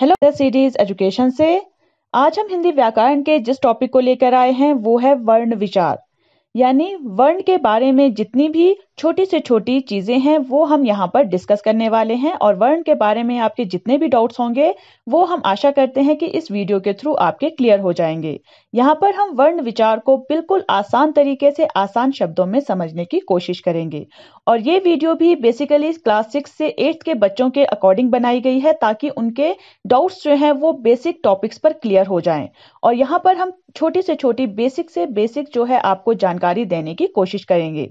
Hello series education से आज हम हिंदी व्याकरण के जिस टॉपिक को लेकर आए हैं वो है वर्ण विचार यानी वर्ण के बारे में जितनी भी छोटी से छोटी चीज़ें हैं वो हम यहाँ पर डिस्कस करने वाले हैं और वर्ण के बारे में आपके जितने भी डाउट्स होंगे वो हम आशा करते हैं कि इस वीडियो के थ्रू आपके क्लियर हो जाएंगे यहाँ पर हम वर्ण विचार को बिल्कुल आसान तरीके से आसान शब्दों में समझने की कोशिश करेंगे और ये वीडियो भी बेसिकली क्लास सिक्स से एट्थ के बच्चों के अकॉर्डिंग बनाई गई है ताकि उनके डाउट्स जो है वो बेसिक टॉपिक्स पर क्लियर हो जाए और यहाँ पर हम छोटी से छोटी बेसिक से बेसिक जो है आपको जानकारी देने की कोशिश करेंगे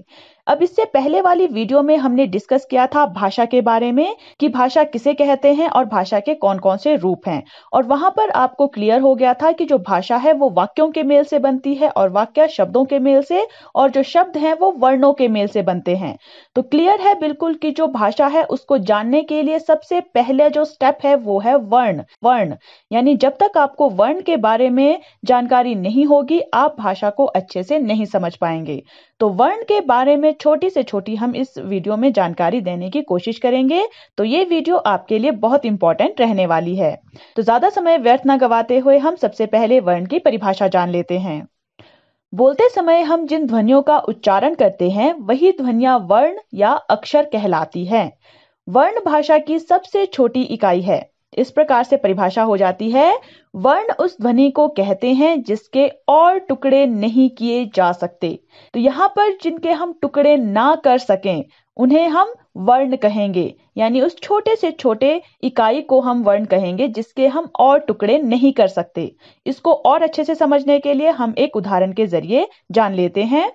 अब इससे पहले वाली वीडियो में हमने डिस्कस किया था भाषा के बारे में कि भाषा किसे कहते हैं और भाषा के कौन कौन से रूप हैं और वहां पर आपको क्लियर हो गया था कि जो भाषा है वो वाक्यों के मेल से बनती है और वाक्य शब्दों के मेल से और जो शब्द हैं वो वर्णों के मेल से बनते हैं तो क्लियर है बिल्कुल कि जो भाषा है उसको जानने के लिए सबसे पहले जो स्टेप है वो है वर्ण वर्ण यानी जब तक आपको वर्ण के बारे में जानकारी नहीं होगी आप भाषा को अच्छे से नहीं समझ पाएंगे तो वर्ण के बारे में छोटी से छोटी हम इस वीडियो में जानकारी देने की कोशिश करेंगे तो ये वीडियो आपके लिए बहुत इम्पोर्टेंट रहने वाली है तो ज्यादा समय व्यर्थ न गवाते हुए हम सबसे पहले वर्ण की परिभाषा जान लेते हैं बोलते समय हम जिन ध्वनियों का उच्चारण करते हैं वही ध्वनिया वर्ण या अक्षर कहलाती है वर्ण भाषा की सबसे छोटी इकाई है इस प्रकार से परिभाषा हो जाती है वर्ण उस ध्वनि को कहते हैं जिसके और टुकड़े नहीं किए जा सकते तो यहाँ पर जिनके हम टुकड़े ना कर सकें उन्हें हम वर्ण कहेंगे यानी उस छोटे से छोटे इकाई को हम वर्ण कहेंगे जिसके हम और टुकड़े नहीं कर सकते इसको और अच्छे से समझने के लिए हम एक उदाहरण के जरिए जान लेते हैं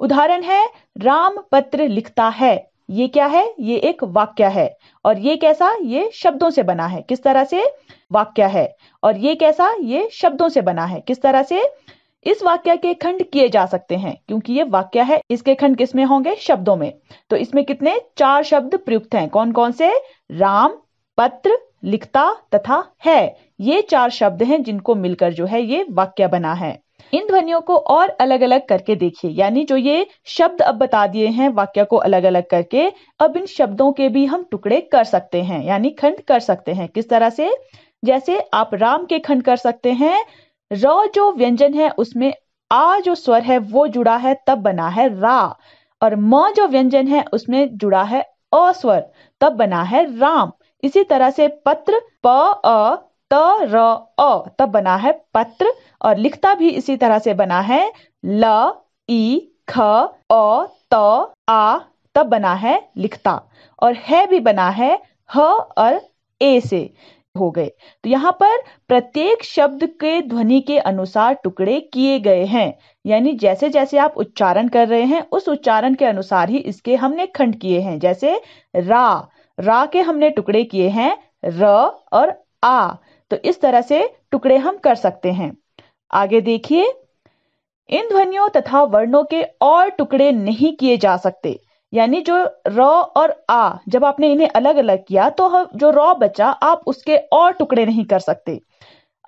उदाहरण है राम पत्र लिखता है ये क्या है ये एक वाक्य है और ये कैसा ये शब्दों से बना है किस तरह से वाक्य है और ये कैसा ये शब्दों से बना है किस तरह से इस वाक्य के खंड किए जा सकते हैं क्योंकि ये वाक्य है इसके खंड किसमें होंगे शब्दों में तो इसमें कितने चार शब्द प्रयुक्त हैं कौन कौन से राम पत्र लिखता तथा है ये चार शब्द हैं जिनको मिलकर जो है ये वाक्य बना है इन ध्वनियों को और अलग अलग करके देखिए यानी जो ये शब्द अब बता दिए हैं वाक्य को अलग अलग करके अब इन शब्दों के भी हम टुकड़े कर सकते हैं यानी खंड कर सकते हैं किस तरह से जैसे आप राम के खंड कर सकते हैं र जो व्यंजन है उसमें आ जो स्वर है वो जुड़ा है तब बना है रा और म जो व्यंजन है उसमें जुड़ा है अस्वर तब बना है राम इसी तरह से पत्र प अ त र अ तब बना है पत्र और लिखता भी इसी तरह से बना है ल ई ख अ त आ तब बना है लिखता और है भी बना है ह और ए से हो गए तो यहाँ पर प्रत्येक शब्द के ध्वनि के अनुसार टुकड़े किए गए हैं यानी जैसे जैसे आप उच्चारण कर रहे हैं उस उच्चारण के अनुसार ही इसके हमने खंड किए हैं जैसे रा रा के हमने टुकड़े किए हैं र और आ तो इस तरह से टुकड़े हम कर सकते हैं आगे देखिए इन ध्वनियों तथा वर्णों के और टुकड़े नहीं किए जा सकते यानी जो र और आ जब आपने इन्हें अलग अलग किया तो जो र बचा आप उसके और टुकड़े नहीं कर सकते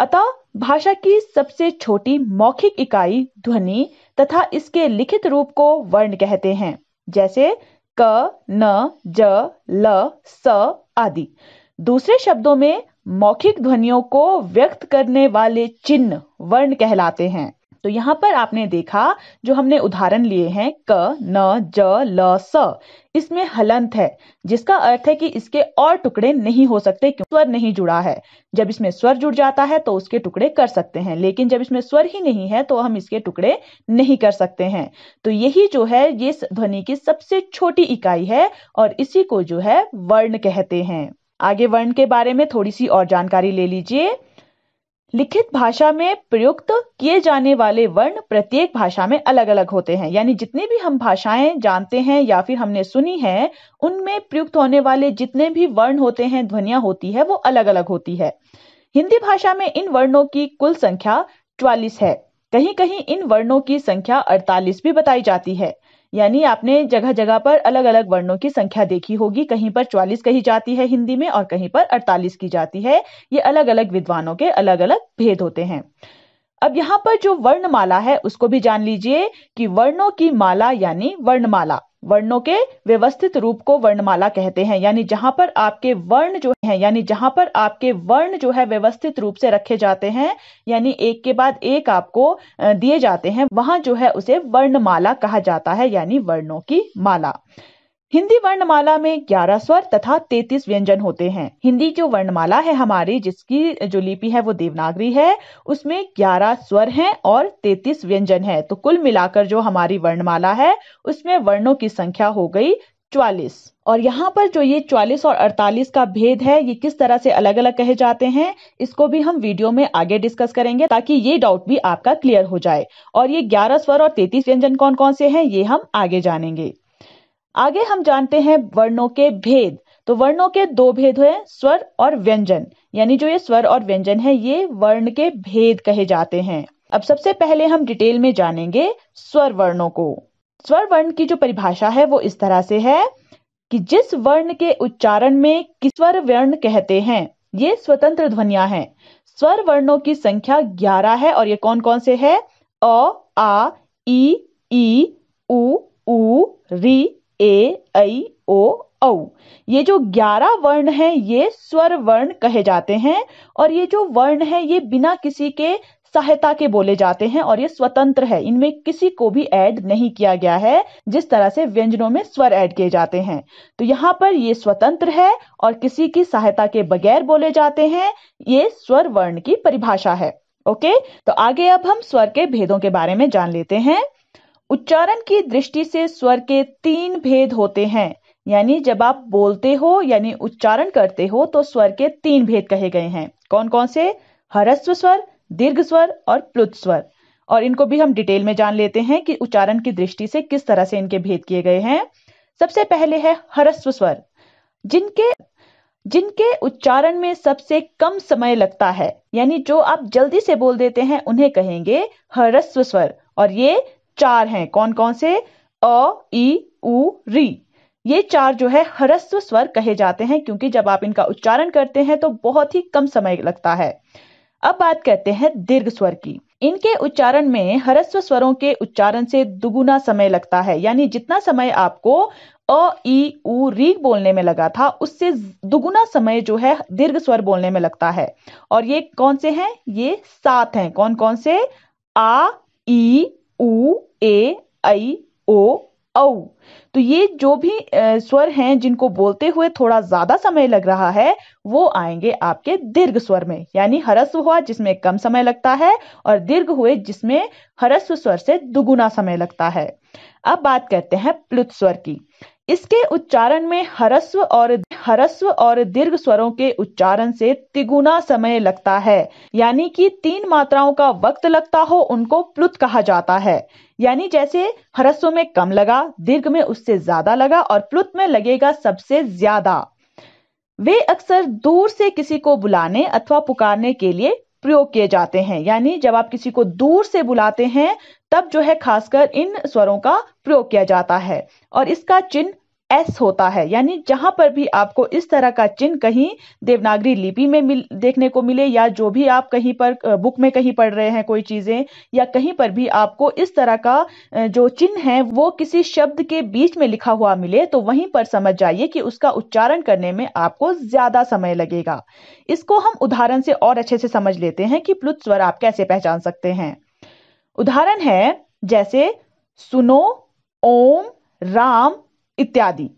अतः भाषा की सबसे छोटी मौखिक इकाई ध्वनि तथा इसके लिखित रूप को वर्ण कहते हैं जैसे क न ज ल स आदि दूसरे शब्दों में मौखिक ध्वनियों को व्यक्त करने वाले चिन्ह वर्ण कहलाते हैं तो यहाँ पर आपने देखा जो हमने उदाहरण लिए हैं क न ज ल स इसमें हलंत है जिसका अर्थ है कि इसके और टुकड़े नहीं हो सकते क्यों स्वर नहीं जुड़ा है जब इसमें स्वर जुड़ जाता है तो उसके टुकड़े कर सकते हैं लेकिन जब इसमें स्वर ही नहीं है तो हम इसके टुकड़े नहीं कर सकते हैं तो यही जो है ये ध्वनि की सबसे छोटी इकाई है और इसी को जो है वर्ण कहते हैं आगे वर्ण के बारे में थोड़ी सी और जानकारी ले लीजिए लिखित भाषा में प्रयुक्त किए जाने वाले वर्ण प्रत्येक भाषा में अलग अलग होते हैं यानी जितनी भी हम भाषाएं जानते हैं या फिर हमने सुनी है उनमें प्रयुक्त होने वाले जितने भी वर्ण होते हैं ध्वनिया होती है वो अलग अलग होती है हिंदी भाषा में इन वर्णों की कुल संख्या चवालीस है कहीं कहीं इन वर्णों की संख्या अड़तालीस भी बताई जाती है यानी आपने जगह जगह पर अलग अलग वर्णों की संख्या देखी होगी कहीं पर 44 कही जाती है हिंदी में और कहीं पर 48 की जाती है ये अलग अलग विद्वानों के अलग अलग भेद होते हैं अब यहाँ पर जो वर्णमाला है उसको भी जान लीजिए कि वर्णों की माला यानी वर्णमाला वर्णों के व्यवस्थित रूप को वर्णमाला कहते हैं यानी जहां पर आपके वर्ण जो है यानी जहां पर आपके वर्ण जो है व्यवस्थित रूप से रखे जाते हैं यानी एक के बाद एक आपको दिए जाते हैं वहां जो है उसे वर्णमाला कहा जाता है यानी वर्णों की माला हिंदी वर्णमाला में 11 स्वर तथा 33 व्यंजन होते हैं हिंदी जो वर्णमाला है हमारी जिसकी जो लिपि है वो देवनागरी है उसमें 11 स्वर हैं और 33 व्यंजन हैं तो कुल मिलाकर जो हमारी वर्णमाला है उसमें वर्णों की संख्या हो गई चालीस और यहाँ पर जो ये चालीस और अड़तालीस का भेद है ये किस तरह से अलग अलग कहे जाते हैं इसको भी हम वीडियो में आगे डिस्कस करेंगे ताकि ये डाउट भी आपका क्लियर हो जाए और ये ग्यारह स्वर और तैतीस व्यंजन कौन कौन से हैं ये हम आगे जानेंगे आगे हम जानते हैं वर्णों के भेद तो वर्णों के दो भेद हैं स्वर और व्यंजन यानी जो ये स्वर और व्यंजन है ये वर्ण के भेद कहे जाते हैं अब सबसे पहले हम डिटेल में जानेंगे स्वर वर्णों को स्वर वर्ण की जो परिभाषा है वो इस तरह से है कि जिस वर्ण के उच्चारण में किस्वर वर्ण कहते हैं ये स्वतंत्र ध्वनिया है स्वर वर्णों की संख्या ग्यारह है और ये कौन कौन से है अ आ ई ई उ ऊ री ए ऐ ओ औ ये जो ग्यारह वर्ण हैं ये स्वर वर्ण कहे जाते हैं और ये जो वर्ण है ये बिना किसी के सहायता के बोले जाते हैं और ये स्वतंत्र है इनमें किसी को भी ऐड नहीं किया गया है जिस तरह से व्यंजनों में स्वर ऐड किए जाते हैं तो यहाँ पर ये स्वतंत्र है और किसी की सहायता के बगैर बोले जाते हैं ये स्वर वर्ण की परिभाषा है ओके तो आगे अब हम स्वर के भेदों के बारे में जान लेते हैं उच्चारण की दृष्टि से स्वर के तीन भेद होते हैं यानी जब आप बोलते हो यानी उच्चारण करते हो तो स्वर के तीन भेद कहे गए हैं कौन कौन से हरस्व स्वर दीर्घ स्वर और प्लुत स्वर और इनको भी हम डिटेल में जान लेते हैं कि उच्चारण की दृष्टि से किस तरह से इनके भेद किए गए हैं सबसे पहले है हरस्व स्वर जिनके जिनके उच्चारण में सबसे कम समय लगता है यानी जो आप जल्दी से बोल देते हैं उन्हें कहेंगे हरस्व स्वर और ये चार हैं कौन कौन से अ ई उ री ये चार जो है हरस्व स्वर कहे जाते हैं क्योंकि जब आप इनका उच्चारण करते हैं तो बहुत ही कम समय लगता है अब बात करते हैं दीर्घ स्वर की इनके उच्चारण में हरस्व स्वरों के उच्चारण से दुगुना समय लगता है यानी जितना समय आपको अ ई उ री बोलने में लगा था उससे दुगुना समय जो है दीर्घ स्वर बोलने में लगता है और ये कौन से हैं ये सात हैं कौन कौन से आ ई ऊ ए आई, ओ औ तो ये जो भी स्वर हैं जिनको बोलते हुए थोड़ा ज्यादा समय लग रहा है वो आएंगे आपके दीर्घ स्वर में यानी हरस्व हुआ जिसमें कम समय लगता है और दीर्घ हुए जिसमें हरस्व स्वर से दुगुना समय लगता है अब बात करते हैं प्लुत स्वर की इसके उच्चारण में हरस्व और हरस्व और दीर्घ स्वरों के उच्चारण से तिगुना समय लगता है यानी कि तीन मात्राओं का वक्त लगता हो उनको प्लुत कहा जाता है यानी जैसे हरस्व में कम लगा दीर्घ में उससे ज्यादा लगा और प्लुत में लगेगा सबसे ज्यादा वे अक्सर दूर से किसी को बुलाने अथवा पुकारने के लिए प्रयोग किए जाते हैं यानी जब आप किसी को दूर से बुलाते हैं तब जो है खासकर इन स्वरों का प्रयोग किया जाता है और इसका चिन्ह एस होता है यानी जहां पर भी आपको इस तरह का चिन्ह कहीं देवनागरी लिपि में मिल देखने को मिले या जो भी आप कहीं पर बुक में कहीं पढ़ रहे हैं कोई चीज़ें या कहीं पर भी आपको इस तरह का जो चिन्ह है वो किसी शब्द के बीच में लिखा हुआ मिले तो वहीं पर समझ जाइए कि उसका उच्चारण करने में आपको ज़्यादा समय लगेगा इसको हम उदाहरण से और अच्छे से समझ लेते हैं कि प्लुत स्वर आप कैसे पहचान सकते हैं उदाहरण है जैसे सुनो ओम राम इत्यादि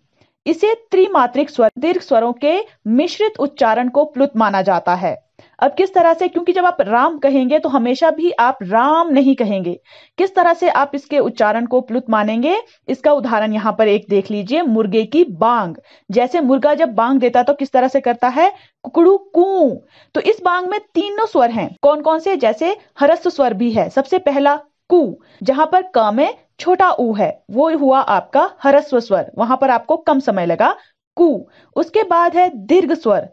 इसे त्रिमात्रिक स्वर दीर्घ स्वरों के मिश्रित उच्चारण को प्लुत माना जाता है अब किस तरह से क्योंकि जब आप राम कहेंगे तो हमेशा भी आप राम नहीं कहेंगे किस तरह से आप इसके उच्चारण को प्लुत मानेंगे इसका उदाहरण यहाँ पर एक देख लीजिए मुर्गे की बांग जैसे मुर्गा जब बांग देता तो किस तरह से करता है कुकड़ू कू तो इस बांग में तीनों स्वर हैं कौन कौन से जैसे हरस्व स्वर भी है सबसे पहला कु जहां पर क में छोटा ऊ है वो हुआ आपका हरस्व स्वर वहां पर आपको कम समय लगा कु उसके बाद है दीर्घ स्वर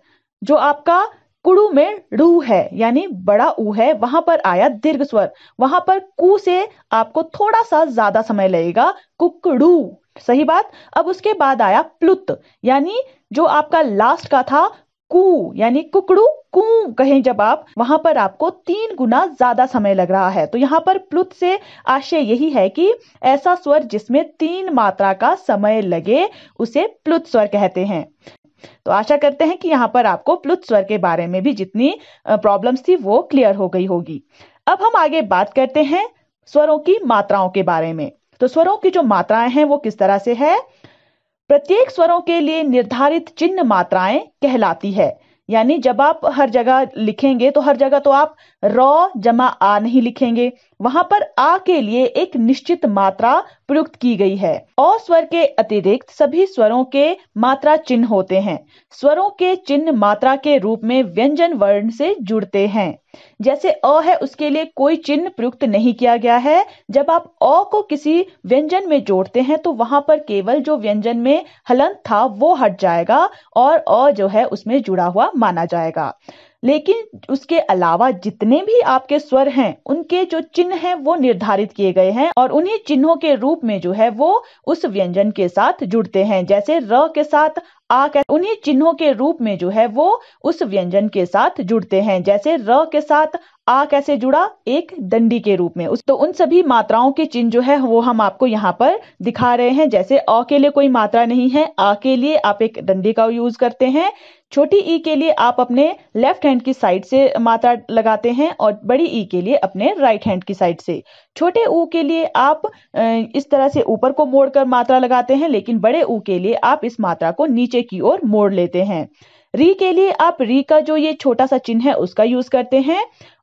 जो आपका कुड़ू में रू है यानी बड़ा ऊ है वहां पर आया दीर्घ स्वर वहां पर कु से आपको थोड़ा सा ज्यादा समय लगेगा कुकड़ू सही बात अब उसके बाद आया प्लुत यानी जो आपका लास्ट का था कू यानी कुकड़ू कू कहें जब आप वहां पर आपको तीन गुना ज्यादा समय लग रहा है तो यहाँ पर प्लुत से आशय यही है कि ऐसा स्वर जिसमें तीन मात्रा का समय लगे उसे प्लुत स्वर कहते हैं तो आशा करते हैं कि यहाँ पर आपको प्लुत स्वर के बारे में भी जितनी प्रॉब्लम्स थी वो क्लियर हो गई होगी अब हम आगे बात करते हैं स्वरों की मात्राओं के बारे में तो स्वरों की जो मात्राएं हैं वो किस तरह से है प्रत्येक स्वरों के लिए निर्धारित चिन्ह मात्राएं कहलाती है यानी जब आप हर जगह लिखेंगे तो हर जगह तो आप रॉ जमा आ नहीं लिखेंगे वहाँ पर आ के लिए एक निश्चित मात्रा प्रयुक्त की गई है और स्वर के अतिरिक्त सभी स्वरों के मात्रा चिन्ह होते हैं स्वरों के चिन्ह मात्रा के रूप में व्यंजन वर्ण से जुड़ते हैं जैसे अ है उसके लिए कोई चिन्ह प्रयुक्त नहीं किया गया है जब आप अ को किसी व्यंजन में जोड़ते हैं तो वहाँ पर केवल जो व्यंजन में हलन था वो हट जाएगा और अ जो है उसमें जुड़ा हुआ माना जाएगा लेकिन उसके अलावा जितने भी आपके स्वर हैं उनके जो चिन्ह हैं वो निर्धारित किए गए हैं और उन्हीं चिन्हों के रूप में जो है वो उस व्यंजन के साथ जुड़ते हैं जैसे र के साथ आ कह उन्हीं चिन्हों के रूप में जो है वो उस व्यंजन के साथ जुड़ते हैं जैसे र के साथ आ कैसे जुड़ा एक दंडी के रूप में उस तो उन सभी मात्राओं के चिन्ह जो है वो हम आपको यहाँ पर दिखा रहे हैं जैसे अ के लिए कोई मात्रा नहीं है आ के लिए आप एक दंडी का यूज करते हैं छोटी ई के लिए आप अपने लेफ्ट हैंड की साइड से मात्रा लगाते हैं और बड़ी ई के लिए अपने राइट हैंड की साइड से छोटे ऊ के लिए आप इस तरह से ऊपर को मोड़कर मात्रा लगाते हैं लेकिन बड़े ऊ के लिए आप इस मात्रा को नीचे की ओर मोड़ लेते हैं री के लिए आप री का जो ये छोटा सा चिन्ह है उसका यूज करते हैं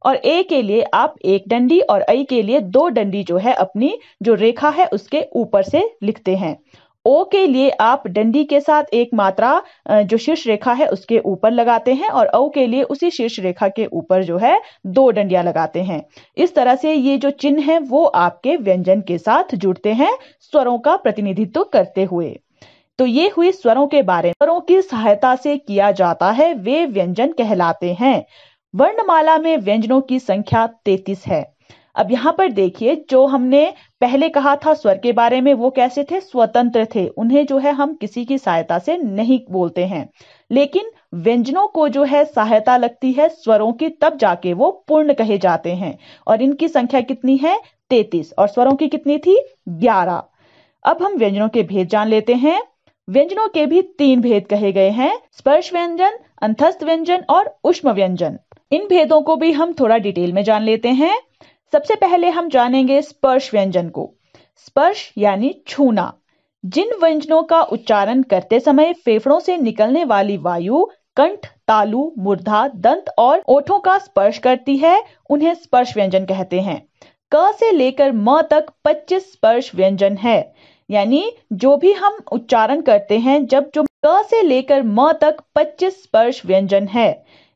और ए के लिए आप एक डंडी और ऐ के लिए दो डंडी जो है अपनी जो रेखा है उसके ऊपर से लिखते हैं ओ के लिए आप डंडी के साथ एक मात्रा जो शीर्ष रेखा है उसके ऊपर लगाते हैं और औ के लिए उसी शीर्ष रेखा के ऊपर जो है दो डंडियां लगाते हैं इस तरह से ये जो चिन्ह है वो आपके व्यंजन के साथ जुड़ते हैं स्वरों का प्रतिनिधित्व करते हुए तो ये हुई स्वरों के बारे में स्वरों की सहायता से किया जाता है वे व्यंजन कहलाते हैं वर्णमाला में व्यंजनों की संख्या तैतीस है अब यहाँ पर देखिए जो हमने पहले कहा था स्वर के बारे में वो कैसे थे स्वतंत्र थे उन्हें जो है हम किसी की सहायता से नहीं बोलते हैं लेकिन व्यंजनों को जो है सहायता लगती है स्वरों की तब जाके वो पूर्ण कहे जाते हैं और इनकी संख्या कितनी है तैतीस और स्वरों की कितनी थी ग्यारह अब हम व्यंजनों के भेद जान लेते हैं व्यंजनों के भी तीन भेद कहे गए हैं स्पर्श व्यंजन अंतस्थ व्यंजन और उष्म व्यंजन इन भेदों को भी हम थोड़ा डिटेल में जान लेते हैं सबसे पहले हम जानेंगे स्पर्श व्यंजन को स्पर्श यानी छूना जिन व्यंजनों का उच्चारण करते समय फेफड़ों से निकलने वाली वायु कंठ तालु मुर्धा दंत और ओठों का स्पर्श करती है उन्हें स्पर्श व्यंजन कहते हैं क से लेकर म तक 25 स्पर्श व्यंजन है यानी जो भी हम उच्चारण करते हैं जब जो क से लेकर म तक 25 स्पर्श व्यंजन है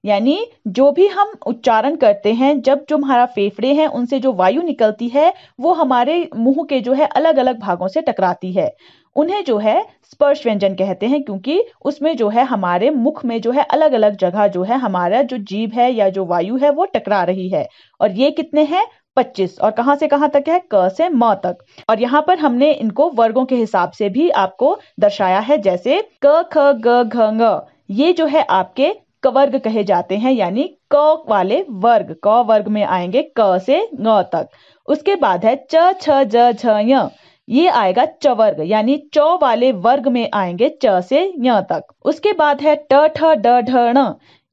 यानी जो भी हम उच्चारण करते हैं जब जो हमारा फेफड़े हैं उनसे जो वायु निकलती है वो हमारे मुंह के जो है अलग अलग भागों से टकराती है उन्हें जो है स्पर्श व्यंजन कहते हैं क्योंकि उसमें जो है हमारे मुख में जो है अलग अलग जगह जो है हमारा जो जीव है या जो वायु है वो टकरा रही है और ये कितने हैं पच्चीस और कहां से कहां तक है क से म तक और यहां पर हमने इनको वर्गों के हिसाब से भी आपको दर्शाया है जैसे क ख ग घ ये जो है आपके कवर्ग कहे जाते हैं यानी क वाले वर्ग क वर्ग में आएंगे क से ग तक उसके बाद है च छ ज झ य ये आएगा चवर्ग यानी च वाले वर्ग में आएंगे च से य तक उसके बाद है ट ठ ड ढ ण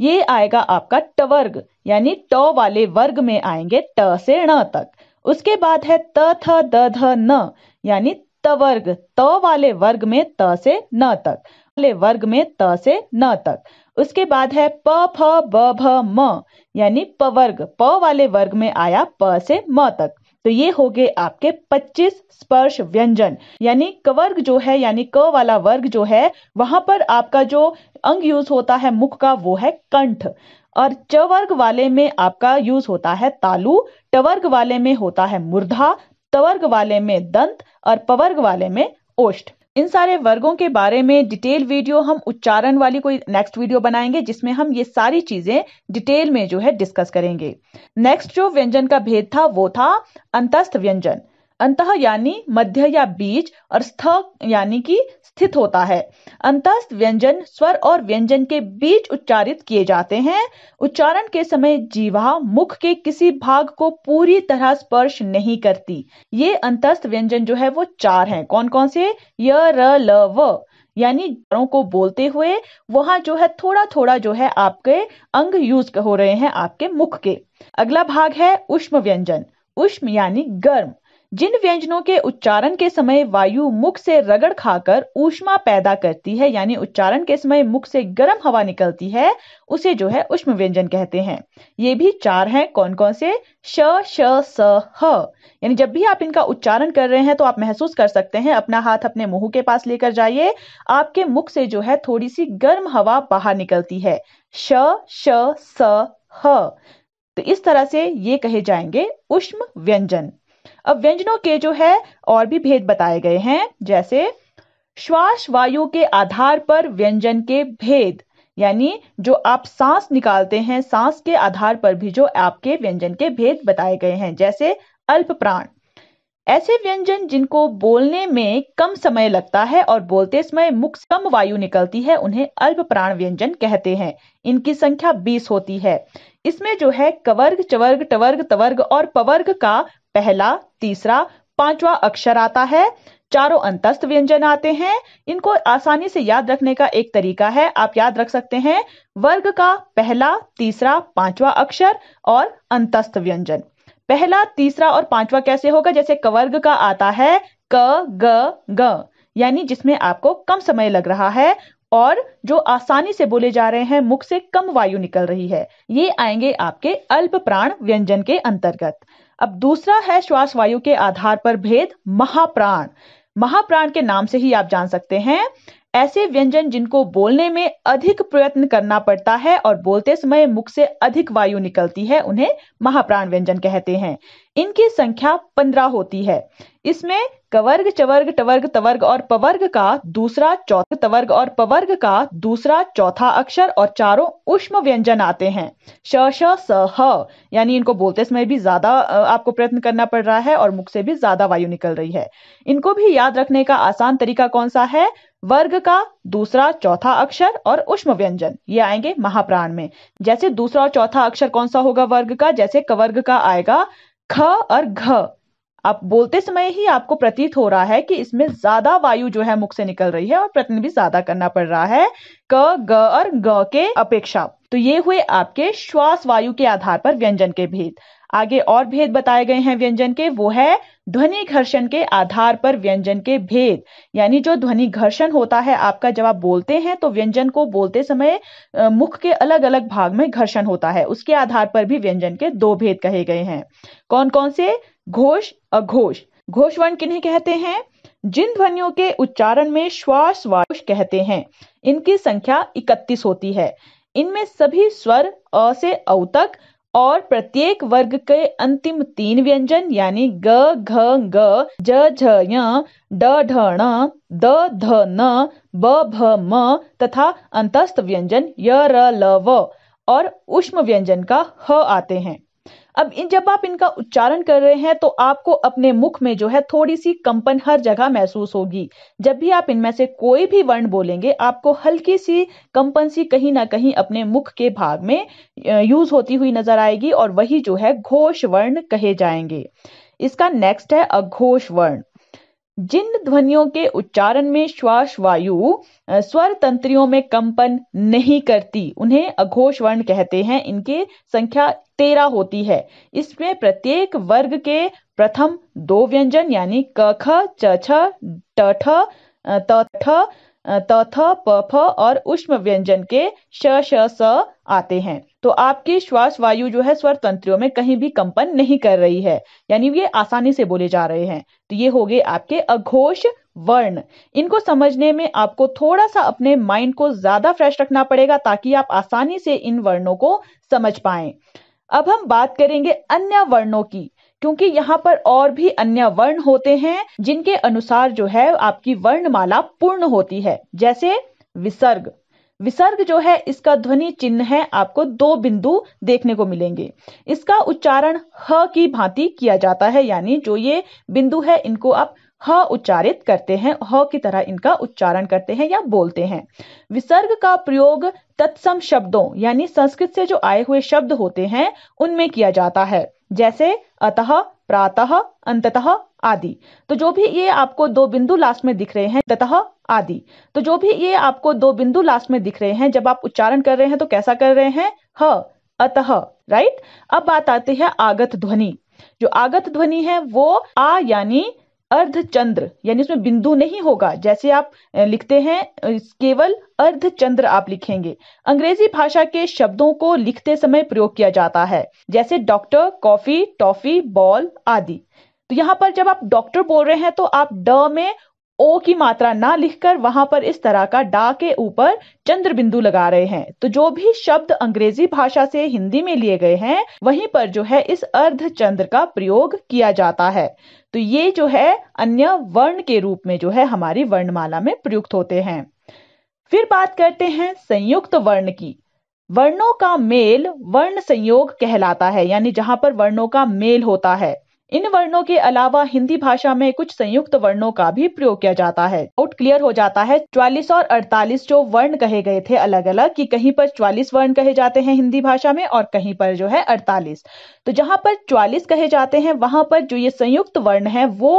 ये आएगा आपका टवर्ग यानी ट वाले वर्ग में आएंगे ट से ण तक उसके बाद है त थ द ध न यानी तवर्ग त वाले वर्ग में त से न तक वाले वर्ग में त से न तक उसके बाद है प फ ब भ म यानी प वर्ग प वाले वर्ग में आया प से म तक तो ये हो गए आपके 25 स्पर्श व्यंजन यानी कवर्ग जो है यानी क वाला वर्ग जो है वहां पर आपका जो अंग यूज होता है मुख का वो है कंठ और च वर्ग वाले में आपका यूज होता है तालु टवर्ग वाले में होता है मुर्धा तवर्ग वाले में दंत और पवर्ग वाले में ओष्ठ इन सारे वर्गों के बारे में डिटेल वीडियो हम उच्चारण वाली कोई नेक्स्ट वीडियो बनाएंगे जिसमें हम ये सारी चीजें डिटेल में जो है डिस्कस करेंगे नेक्स्ट जो व्यंजन का भेद था वो था अंतस्थ व्यंजन अंत यानी मध्य या बीच और स्थ यानी कि स्थित होता है अंतस्थ व्यंजन स्वर और व्यंजन के बीच उच्चारित किए जाते हैं उच्चारण के समय जीवा मुख के किसी भाग को पूरी तरह स्पर्श नहीं करती ये अंतस्थ व्यंजन जो है वो चार हैं कौन कौन से य र ल व यानी जड़ों को बोलते हुए वहां जो है थोड़ा थोड़ा जो है आपके अंग यूज हो रहे हैं आपके मुख के अगला भाग है उष्म व्यंजन उष्म यानी गर्म जिन व्यंजनों के उच्चारण के समय वायु मुख से रगड़ खाकर ऊष्मा पैदा करती है यानी उच्चारण के समय मुख से गर्म हवा निकलती है उसे जो है उष्म व्यंजन कहते हैं ये भी चार हैं कौन कौन से श श स ह यानी जब भी आप इनका उच्चारण कर रहे हैं तो आप महसूस कर सकते हैं अपना हाथ अपने मुंह के पास लेकर जाइए आपके मुख से जो है थोड़ी सी गर्म हवा बाहर निकलती है श श स ह तो इस तरह से ये कहे जाएंगे उष्म व्यंजन अब व्यंजनों के जो है और भी भेद बताए गए हैं जैसे श्वास वायु के आधार पर व्यंजन के भेद यानी जो आप सांस निकालते हैं सांस के आधार पर भी जो आपके व्यंजन के भेद बताए गए हैं जैसे अल्प प्राण ऐसे व्यंजन जिनको बोलने में कम समय लगता है और बोलते समय मुख कम वायु निकलती है उन्हें अल्प प्राण व्यंजन कहते हैं इनकी संख्या 20 होती है इसमें जो है कवर्ग चवर्ग टवर्ग तवर्ग और पवर्ग का पहला तीसरा पांचवा अक्षर आता है चारों अंतस्थ व्यंजन आते हैं इनको आसानी से याद रखने का एक तरीका है आप याद रख सकते हैं वर्ग का पहला तीसरा पांचवा अक्षर और अंतस्थ व्यंजन पहला तीसरा और पांचवा कैसे होगा जैसे कवर्ग का आता है क ग ग यानी जिसमें आपको कम समय लग रहा है और जो आसानी से बोले जा रहे हैं मुख से कम वायु निकल रही है ये आएंगे आपके अल्प प्राण व्यंजन के अंतर्गत अब दूसरा है श्वास वायु के आधार पर भेद महाप्राण महाप्राण के नाम से ही आप जान सकते हैं ऐसे व्यंजन जिनको बोलने में अधिक प्रयत्न करना पड़ता है और बोलते समय मुख से अधिक वायु निकलती है उन्हें महाप्राण व्यंजन कहते हैं इनकी संख्या पंद्रह होती है इसमें कवर्ग चवर्ग टवर्ग तवर्ग और पवर्ग का दूसरा चौथा तवर्ग और पवर्ग का दूसरा चौथा अक्षर और चारों उष्म व्यंजन आते हैं श श स ह यानी इनको बोलते समय भी ज्यादा आपको प्रयत्न करना पड़ रहा है और मुख से भी ज्यादा वायु निकल रही है इनको भी याद रखने का आसान तरीका कौन सा है वर्ग का दूसरा चौथा अक्षर और उष्म व्यंजन ये आएंगे महाप्राण में जैसे दूसरा और चौथा अक्षर कौन सा होगा वर्ग का जैसे कवर्ग का आएगा ख और घ आप बोलते समय ही आपको प्रतीत हो रहा है कि इसमें ज्यादा वायु जो है मुख से निकल रही है और प्रतिनिधि ज्यादा करना पड़ रहा है क ग और ग के अपेक्षा तो ये हुए आपके श्वास वायु के आधार पर व्यंजन के भेद आगे और भेद बताए गए हैं व्यंजन के वो है ध्वनि घर्षण के आधार पर व्यंजन के भेद यानी जो ध्वनि घर्षण होता है आपका जब आप बोलते हैं तो व्यंजन को बोलते समय मुख के अलग अलग भाग में घर्षण होता है उसके आधार पर भी व्यंजन के दो भेद कहे गए हैं कौन कौन से घोष अघोष घोष वर्ण किन्हें कहते हैं जिन ध्वनियों के उच्चारण में श्वास वायुष कहते हैं इनकी संख्या 31 होती है इनमें सभी स्वर अ से औ तक और प्रत्येक वर्ग के अंतिम तीन व्यंजन यानी ग घ ग ज झ य ड ढ ण द ध न ब भ म तथा अंतस्थ व्यंजन य र ल व और उष्म व्यंजन का ह आते हैं अब इन जब आप इनका उच्चारण कर रहे हैं तो आपको अपने मुख में जो है थोड़ी सी कंपन हर जगह महसूस होगी जब भी आप इनमें से कोई भी वर्ण बोलेंगे आपको हल्की सी कंपन सी कहीं ना कहीं अपने मुख के भाग में यूज होती हुई नजर आएगी और वही जो है घोष वर्ण कहे जाएंगे इसका नेक्स्ट है अघोष वर्ण जिन ध्वनियों के उच्चारण में श्वास वायु स्वर तंत्रियों में कंपन नहीं करती उन्हें अघोष वर्ण कहते हैं इनकी संख्या तेरह होती है इसमें प्रत्येक वर्ग के प्रथम दो व्यंजन यानी क ख च छ ट ठ त थ प फ और उष्म व्यंजन के श श स आते हैं तो आपकी श्वास वायु जो है स्वर तंत्रियों में कहीं भी कंपन नहीं कर रही है यानी ये आसानी से बोले जा रहे हैं तो ये हो गए आपके अघोष वर्ण इनको समझने में आपको थोड़ा सा अपने माइंड को ज्यादा फ्रेश रखना पड़ेगा ताकि आप आसानी से इन वर्णों को समझ पाए अब हम बात करेंगे अन्य वर्णों की क्योंकि यहाँ पर और भी अन्य वर्ण होते हैं जिनके अनुसार जो है आपकी वर्णमाला पूर्ण होती है जैसे विसर्ग विसर्ग जो है इसका ध्वनि चिन्ह है आपको दो बिंदु देखने को मिलेंगे इसका उच्चारण ह की भांति किया जाता है यानी जो ये बिंदु है इनको आप ह उच्चारित करते हैं ह की तरह इनका उच्चारण करते हैं या बोलते हैं विसर्ग का प्रयोग तत्सम शब्दों यानी संस्कृत से जो आए हुए शब्द होते हैं उनमें किया जाता है जैसे अतः प्रातः अंततः आदि तो जो भी ये आपको दो बिंदु लास्ट में दिख रहे हैं ततः आदि तो जो भी ये आपको दो बिंदु लास्ट में दिख रहे हैं जब आप उच्चारण कर रहे हैं तो कैसा कर रहे हैं ह अतः राइट अब बात आती है आगत ध्वनि जो आगत ध्वनि है वो आ यानी अर्ध चंद्र यानी उसमें बिंदु नहीं होगा जैसे आप लिखते हैं केवल अर्ध चंद्र आप लिखेंगे अंग्रेजी भाषा के शब्दों को लिखते समय प्रयोग किया जाता है जैसे डॉक्टर कॉफी टॉफी बॉल आदि तो यहां पर जब आप डॉक्टर बोल रहे हैं तो आप ड में ओ की मात्रा ना लिखकर वहां पर इस तरह का डा के ऊपर चंद्र बिंदु लगा रहे हैं तो जो भी शब्द अंग्रेजी भाषा से हिंदी में लिए गए हैं वहीं पर जो है इस अर्ध चंद्र का प्रयोग किया जाता है तो ये जो है अन्य वर्ण के रूप में जो है हमारी वर्णमाला में प्रयुक्त होते हैं फिर बात करते हैं संयुक्त वर्ण की वर्णों का मेल वर्ण संयोग कहलाता है यानी जहां पर वर्णों का मेल होता है इन वर्णों के अलावा हिंदी भाषा में कुछ संयुक्त वर्णों का भी प्रयोग किया जाता है आउट क्लियर हो जाता है चौवालीस और अड़तालीस जो वर्ण कहे गए थे अलग अलग कि कहीं पर चालीस वर्ण कहे जाते हैं हिंदी भाषा में और कहीं पर जो है अड़तालीस तो जहां पर चालीस कहे जाते हैं वहां पर जो ये संयुक्त वर्ण है वो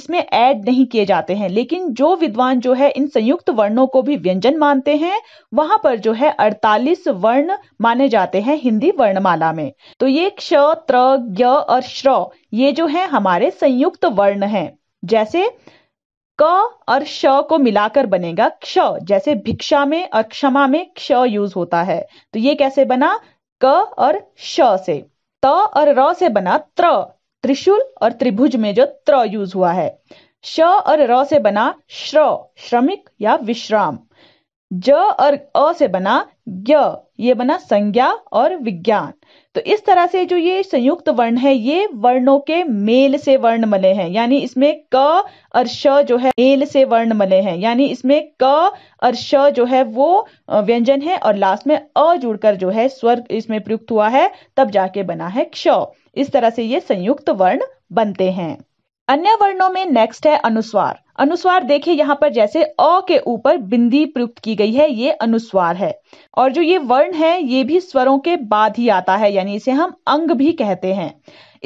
इसमें ऐड नहीं किए जाते हैं लेकिन जो विद्वान जो है इन संयुक्त वर्णों को भी व्यंजन मानते हैं वहां पर जो है अड़तालीस वर्ण माने जाते हैं हिंदी वर्णमाला में तो ये क्ष त्र ज्ञ और श्र ये जो है हमारे संयुक्त वर्ण है जैसे क और श को मिलाकर बनेगा क्ष जैसे भिक्षा में और क्षमा में क्ष यूज होता है तो ये कैसे बना क और श से त और र से बना त्र त्रिशूल और त्रिभुज में जो त्र यूज हुआ है श और र से बना श्र श्रमिक या विश्राम ज और अ से बना ज्ञ ये बना संज्ञा और विज्ञान तो इस तरह से जो ये संयुक्त वर्ण है ये वर्णों के मेल से वर्ण मले हैं यानी इसमें क और श जो है मेल से वर्ण मले हैं यानी इसमें क और श जो है वो व्यंजन है और लास्ट में अ जुड़कर जो है स्वर इसमें प्रयुक्त हुआ है तब जाके बना है क्ष इस तरह से ये संयुक्त वर्ण बनते हैं अन्य वर्णों में नेक्स्ट है अनुस्वार अनुस्वार देखिए यहाँ पर जैसे अ के ऊपर बिंदी प्रयुक्त की गई है ये अनुस्वार है और जो ये वर्ण है ये भी स्वरों के बाद ही आता है यानी इसे हम अंग भी कहते हैं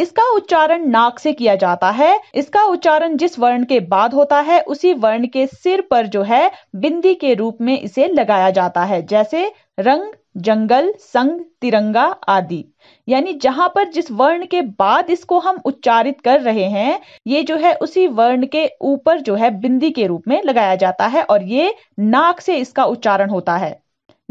इसका उच्चारण नाक से किया जाता है इसका उच्चारण जिस वर्ण के बाद होता है उसी वर्ण के सिर पर जो है बिंदी के रूप में इसे लगाया जाता है जैसे रंग जंगल संग तिरंगा आदि यानी जहां पर जिस वर्ण के बाद इसको हम उच्चारित कर रहे हैं ये जो है उसी वर्ण के ऊपर जो है बिंदी के रूप में लगाया जाता है और ये नाक से इसका उच्चारण होता है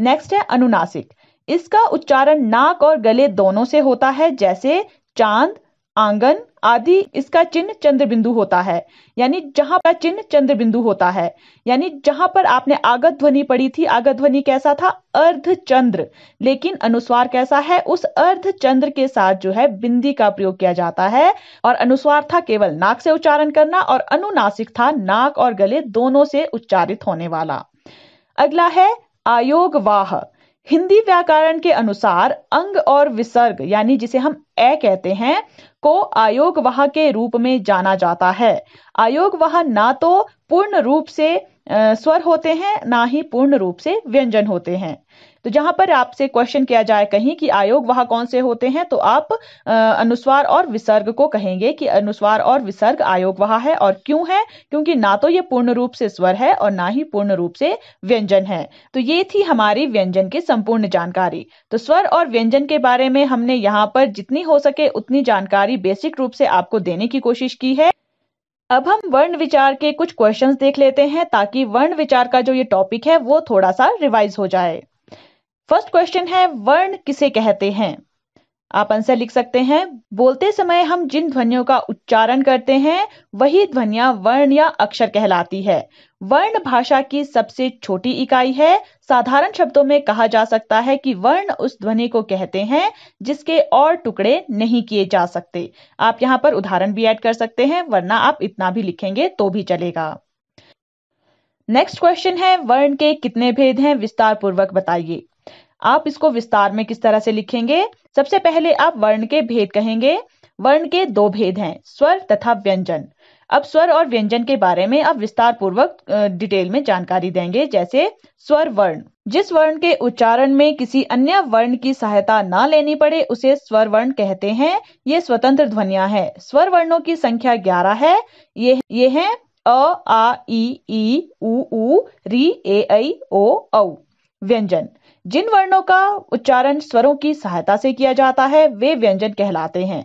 नेक्स्ट है अनुनासिक इसका उच्चारण नाक और गले दोनों से होता है जैसे चांद आंगन आदि इसका चिन्ह चंद्र बिंदु होता है यानी जहां पर चिन्ह बिंदु होता है यानी जहां पर आपने आगत ध्वनि पढ़ी थी आगत ध्वनि कैसा था अर्ध चंद्र लेकिन अनुस्वार कैसा है उस अर्ध चंद्र के साथ जो है बिंदी का प्रयोग किया जाता है और अनुस्वार था केवल नाक से उच्चारण करना और अनुनासिक था नाक और गले दोनों से उच्चारित होने वाला अगला है आयोग वाह हिंदी व्याकरण के अनुसार अंग और विसर्ग यानी जिसे हम ए कहते हैं को आयोग वह के रूप में जाना जाता है आयोग वह ना तो पूर्ण रूप से स्वर होते हैं ना ही पूर्ण रूप से व्यंजन होते हैं तो जहां पर आपसे क्वेश्चन किया जाए कहीं कि आयोग वहां कौन से होते हैं तो आप अनुस्वार और विसर्ग को कहेंगे कि अनुस्वार और विसर्ग आयोग वहां है और क्यों है क्योंकि ना तो ये पूर्ण रूप से स्वर है और ना ही पूर्ण रूप से व्यंजन है तो ये थी हमारी व्यंजन की संपूर्ण जानकारी तो स्वर और व्यंजन के बारे में हमने यहाँ पर जितनी हो सके उतनी जानकारी बेसिक रूप से आपको देने की कोशिश की है अब हम वर्ण विचार के कुछ क्वेश्चंस देख लेते हैं ताकि वर्ण विचार का जो ये टॉपिक है वो थोड़ा सा रिवाइज हो जाए फर्स्ट क्वेश्चन है वर्ण किसे कहते हैं आप आंसर लिख सकते हैं बोलते समय हम जिन ध्वनियों का उच्चारण करते हैं वही ध्वनिया वर्ण या अक्षर कहलाती है वर्ण भाषा की सबसे छोटी इकाई है साधारण शब्दों में कहा जा सकता है कि वर्ण उस ध्वनि को कहते हैं जिसके और टुकड़े नहीं किए जा सकते आप यहाँ पर उदाहरण भी ऐड कर सकते हैं वरना आप इतना भी लिखेंगे तो भी चलेगा नेक्स्ट क्वेश्चन है वर्ण के कितने भेद हैं विस्तार पूर्वक बताइए आप इसको विस्तार में किस तरह से लिखेंगे सबसे पहले आप वर्ण के भेद कहेंगे वर्ण के दो भेद हैं स्वर तथा व्यंजन अब स्वर और व्यंजन के बारे में आप विस्तार पूर्वक डिटेल में जानकारी देंगे जैसे स्वर वर्ण जिस वर्ण के उच्चारण में किसी अन्य वर्ण की सहायता न लेनी पड़े उसे स्वर वर्ण कहते हैं ये स्वतंत्र ध्वनिया है स्वर वर्णों की संख्या ग्यारह है ये ये है अ आ ई ई उ री ए ऐ ओ औ व्यंजन जिन वर्णों का उच्चारण स्वरों की सहायता से किया जाता है वे व्यंजन कहलाते हैं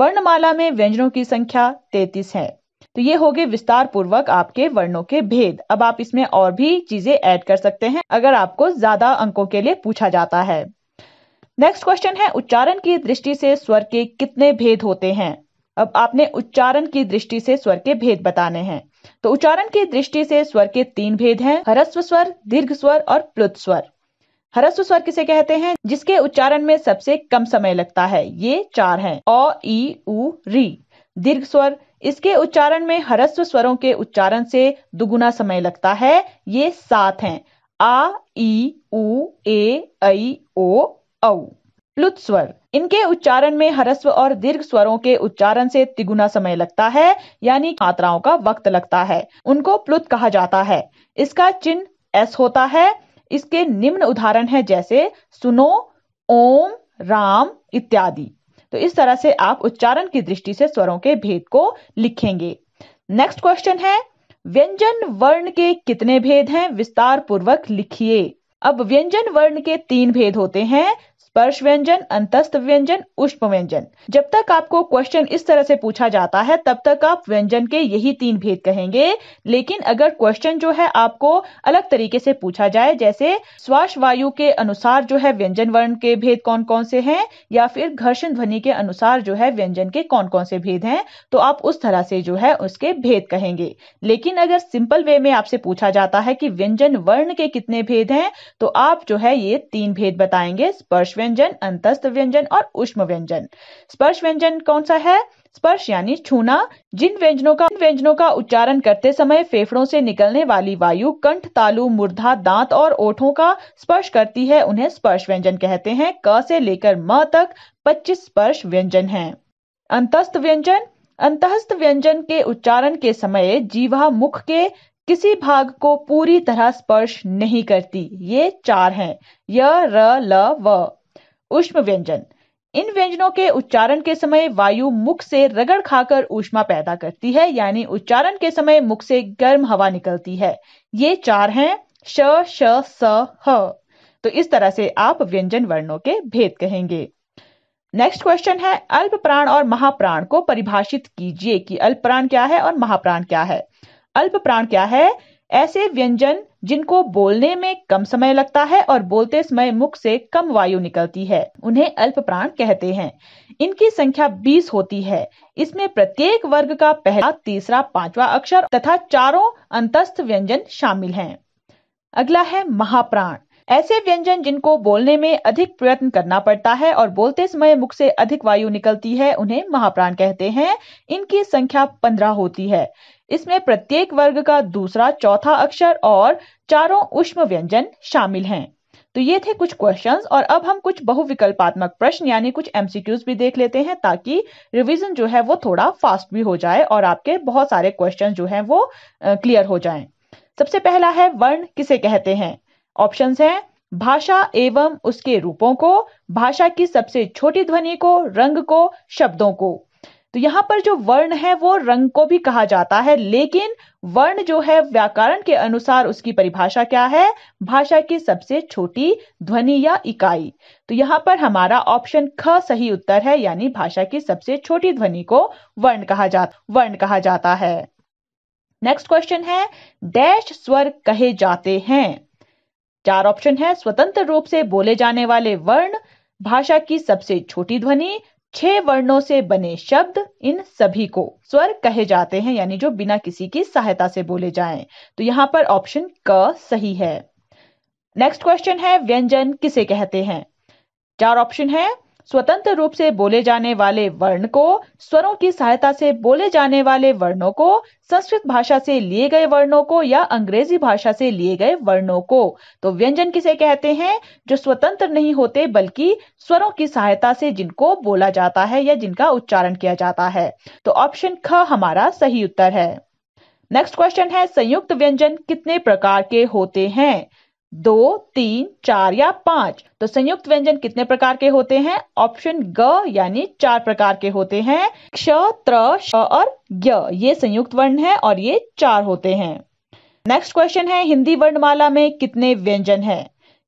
वर्णमाला में व्यंजनों की संख्या तैतीस है तो ये हो गए विस्तार पूर्वक आपके वर्णों के भेद अब आप इसमें और भी चीजें ऐड कर सकते हैं अगर आपको ज्यादा अंकों के लिए पूछा जाता है नेक्स्ट क्वेश्चन है उच्चारण की दृष्टि से स्वर के कितने भेद होते हैं अब आपने उच्चारण की दृष्टि से स्वर के भेद बताने हैं तो उच्चारण की दृष्टि से स्वर के तीन भेद हैं हरस्व स्वर दीर्घ स्वर और प्लुत स्वर हरस्व स्वर किसे कहते हैं जिसके उच्चारण में सबसे कम समय लगता है ये चार हैं अ ई उ री दीर्घ स्वर इसके उच्चारण में हरस्व स्वरों के उच्चारण से दुगुना समय लगता है ये सात हैं आ ई उ ए ऐ ओ औ प्लुत स्वर इनके उच्चारण में हरस्व और दीर्घ स्वरों के उच्चारण से तिगुना समय लगता है यानी मात्राओं का वक्त लगता है उनको प्लुत कहा जाता है इसका चिन्ह एस होता है इसके निम्न उदाहरण है जैसे सुनो ओम राम इत्यादि तो इस तरह से आप उच्चारण की दृष्टि से स्वरों के भेद को लिखेंगे नेक्स्ट क्वेश्चन है व्यंजन वर्ण के कितने भेद हैं विस्तार पूर्वक लिखिए अब व्यंजन वर्ण के तीन भेद होते हैं स्पर्श व्यंजन अंतस्थ व्यंजन उष्प व्यंजन जब तक आपको क्वेश्चन इस तरह से पूछा जाता है तब तक आप व्यंजन के यही तीन भेद कहेंगे लेकिन अगर क्वेश्चन जो है आपको अलग तरीके से पूछा जाए जैसे श्वास वायु के अनुसार जो है व्यंजन वर्ण के भेद कौन कौन से हैं या फिर घर्षण ध्वनि के अनुसार जो है व्यंजन के कौन कौन से भेद हैं तो आप उस तरह से जो है उसके भेद कहेंगे लेकिन अगर सिंपल वे में आपसे पूछा जाता है कि व्यंजन वर्ण के कितने भेद हैं तो आप जो है ये तीन भेद बताएंगे स्पर्श व्यंजन अंतस्थ व्यंजन और उष्म व्यंजन स्पर्श व्यंजन कौन सा है स्पर्श यानी छूना जिन व्यंजनों का व्यंजनों का उच्चारण करते समय फेफड़ों से निकलने वाली वायु कंठ तालु मुर्धा दांत और ओठों का स्पर्श करती है उन्हें स्पर्श व्यंजन कहते हैं क से लेकर म तक 25 स्पर्श व्यंजन हैं। अंतस्थ व्यंजन अंतस्थ व्यंजन के उच्चारण के समय जीवा मुख के किसी भाग को पूरी तरह स्पर्श नहीं करती ये चार हैं य र ल व उष्म व्यंजन इन व्यंजनों के उच्चारण के समय वायु मुख से रगड़ खाकर ऊष्मा पैदा करती है यानी उच्चारण के समय मुख से गर्म हवा निकलती है ये चार हैं श श स ह तो इस तरह से आप व्यंजन वर्णों के भेद कहेंगे नेक्स्ट क्वेश्चन है अल्प प्राण और महाप्राण को परिभाषित कीजिए कि अल्प प्राण क्या है और महाप्राण क्या है अल्प प्राण क्या है ऐसे व्यंजन जिनको बोलने में कम समय लगता है और बोलते समय मुख से कम वायु निकलती है उन्हें अल्प प्राण कहते हैं इनकी संख्या 20 होती है इसमें प्रत्येक वर्ग का पहला तीसरा पांचवा अक्षर तथा चारों अंतस्थ व्यंजन शामिल हैं। अगला है महाप्राण ऐसे व्यंजन जिनको बोलने में अधिक प्रयत्न करना पड़ता है और बोलते समय मुख से अधिक वायु निकलती है उन्हें महाप्राण कहते हैं इनकी संख्या पंद्रह होती है इसमें प्रत्येक वर्ग का दूसरा चौथा अक्षर और चारों उष्म व्यंजन शामिल हैं तो ये थे कुछ क्वेश्चंस और अब हम कुछ बहुविकल्पात्मक प्रश्न यानी कुछ एमसीक्यूज भी देख लेते हैं ताकि रिवीजन जो है वो थोड़ा फास्ट भी हो जाए और आपके बहुत सारे क्वेश्चन जो हैं वो क्लियर हो जाएं सबसे पहला है वर्ण किसे कहते हैं ऑप्शन हैं भाषा एवं उसके रूपों को भाषा की सबसे छोटी ध्वनि को रंग को शब्दों को तो यहाँ पर जो वर्ण है वो रंग को भी कहा जाता है लेकिन वर्ण जो है व्याकरण के अनुसार उसकी परिभाषा क्या है भाषा की सबसे छोटी ध्वनि या इकाई तो यहाँ पर हमारा ऑप्शन ख सही उत्तर है यानी भाषा की सबसे छोटी ध्वनि को वर्ण कहा जा वर्ण कहा जाता है नेक्स्ट क्वेश्चन है डैश स्वर कहे जाते हैं चार ऑप्शन है स्वतंत्र रूप से बोले जाने वाले वर्ण भाषा की सबसे छोटी ध्वनि छह वर्णों से बने शब्द इन सभी को स्वर कहे जाते हैं यानी जो बिना किसी की सहायता से बोले जाएं तो यहां पर ऑप्शन क सही है नेक्स्ट क्वेश्चन है व्यंजन किसे कहते हैं चार ऑप्शन है स्वतंत्र रूप से बोले जाने वाले वर्ण को स्वरों की सहायता से बोले जाने वाले वर्णों को संस्कृत भाषा से लिए गए वर्णों को या अंग्रेजी भाषा से लिए गए वर्णों को तो व्यंजन किसे कहते हैं जो स्वतंत्र नहीं होते बल्कि स्वरों की सहायता से जिनको बोला जाता है या जिनका उच्चारण किया जाता है तो ऑप्शन ख हमारा सही उत्तर है नेक्स्ट क्वेश्चन है संयुक्त व्यंजन कितने प्रकार के होते हैं दो तीन चार या पांच तो संयुक्त व्यंजन कितने प्रकार के होते हैं ऑप्शन ग यानी चार प्रकार के होते हैं क्ष त्र श और य ये संयुक्त वर्ण है और ये चार होते हैं नेक्स्ट क्वेश्चन है हिंदी वर्णमाला में कितने व्यंजन है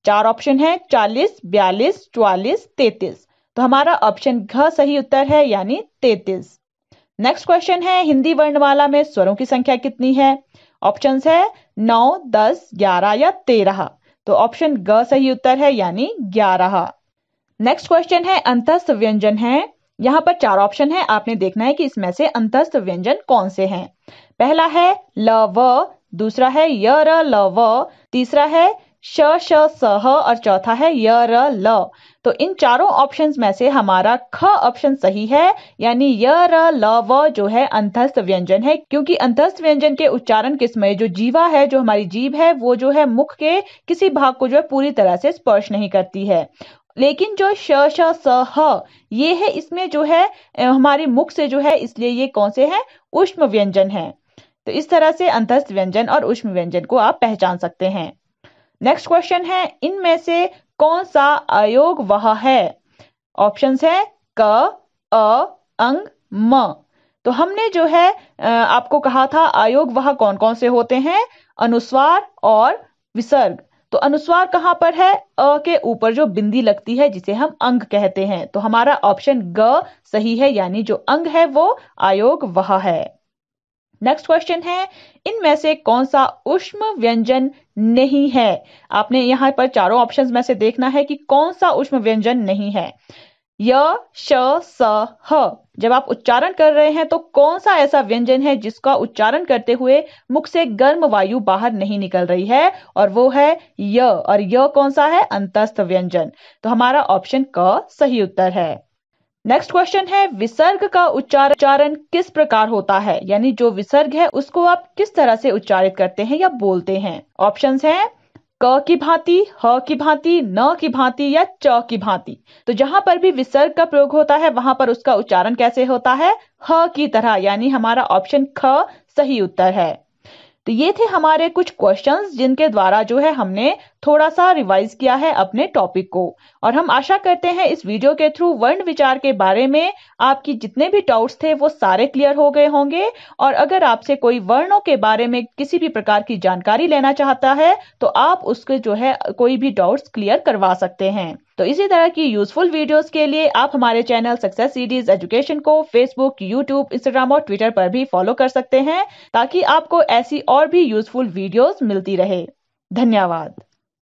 चार ऑप्शन है चालीस बयालीस चौवालीस तैतीस तो हमारा ऑप्शन घ सही उत्तर है यानी तैतीस नेक्स्ट क्वेश्चन है हिंदी वर्णमाला में स्वरों की संख्या कितनी है ऑप्शन है नौ दस ग्यारह या तेरह तो ऑप्शन ग सही उत्तर है यानी ग्यारह नेक्स्ट क्वेश्चन है अंतस्थ व्यंजन है यहाँ पर चार ऑप्शन है आपने देखना है कि इसमें से अंतस्थ व्यंजन कौन से हैं पहला है ल व दूसरा है य र ल व तीसरा है श श स और चौथा है य र ल तो इन चारों ऑप्शन में से हमारा ख ऑप्शन सही है यानी य र ल व जो है अंतस्थ व्यंजन है क्योंकि अंतस्थ व्यंजन के उच्चारण में जो जीवा है जो हमारी जीव है वो जो है मुख के किसी भाग को जो है पूरी तरह से स्पर्श नहीं करती है लेकिन जो श श स ह ये है इसमें जो है हमारे मुख से जो है इसलिए ये कौन से हैं उष्म व्यंजन है तो इस तरह से अंतस्थ व्यंजन और उष्म व्यंजन को आप पहचान सकते हैं नेक्स्ट क्वेश्चन है इनमें से कौन सा आयोग वह है ऑप्शन है क अ अंग म तो हमने जो है आपको कहा था आयोग वह कौन कौन से होते हैं अनुस्वार और विसर्ग तो अनुस्वार कहां पर है अ के ऊपर जो बिंदी लगती है जिसे हम अंग कहते हैं तो हमारा ऑप्शन ग सही है यानी जो अंग है वो आयोग वह है नेक्स्ट क्वेश्चन है इनमें से कौन सा उष्म व्यंजन नहीं है आपने यहां पर चारों ऑप्शंस में से देखना है कि कौन सा उष्म व्यंजन नहीं है य श स ह जब आप उच्चारण कर रहे हैं तो कौन सा ऐसा व्यंजन है जिसका उच्चारण करते हुए मुख से गर्म वायु बाहर नहीं निकल रही है और वो है य और य कौन सा है अंतस्थ व्यंजन तो हमारा ऑप्शन क सही उत्तर है नेक्स्ट क्वेश्चन है विसर्ग का उच्चारण किस प्रकार होता है यानी जो विसर्ग है उसको आप किस तरह से उच्चारित करते हैं या बोलते हैं ऑप्शन है क की भांति ह की भांति न की भांति या च की भांति तो जहां पर भी विसर्ग का प्रयोग होता है वहां पर उसका उच्चारण कैसे होता है ह की तरह यानी हमारा ऑप्शन ख सही उत्तर है तो ये थे हमारे कुछ क्वेश्चंस जिनके द्वारा जो है हमने थोड़ा सा रिवाइज किया है अपने टॉपिक को और हम आशा करते हैं इस वीडियो के थ्रू वर्ण विचार के बारे में आपकी जितने भी डाउट्स थे वो सारे क्लियर हो गए होंगे और अगर आपसे कोई वर्णों के बारे में किसी भी प्रकार की जानकारी लेना चाहता है तो आप उसके जो है कोई भी डाउट्स क्लियर करवा सकते हैं तो इसी तरह की यूजफुल वीडियोस के लिए आप हमारे चैनल सक्सेस सीरीज एजुकेशन को फेसबुक यूट्यूब इंस्टाग्राम और ट्विटर पर भी फॉलो कर सकते हैं ताकि आपको ऐसी और भी यूजफुल वीडियोस मिलती रहे धन्यवाद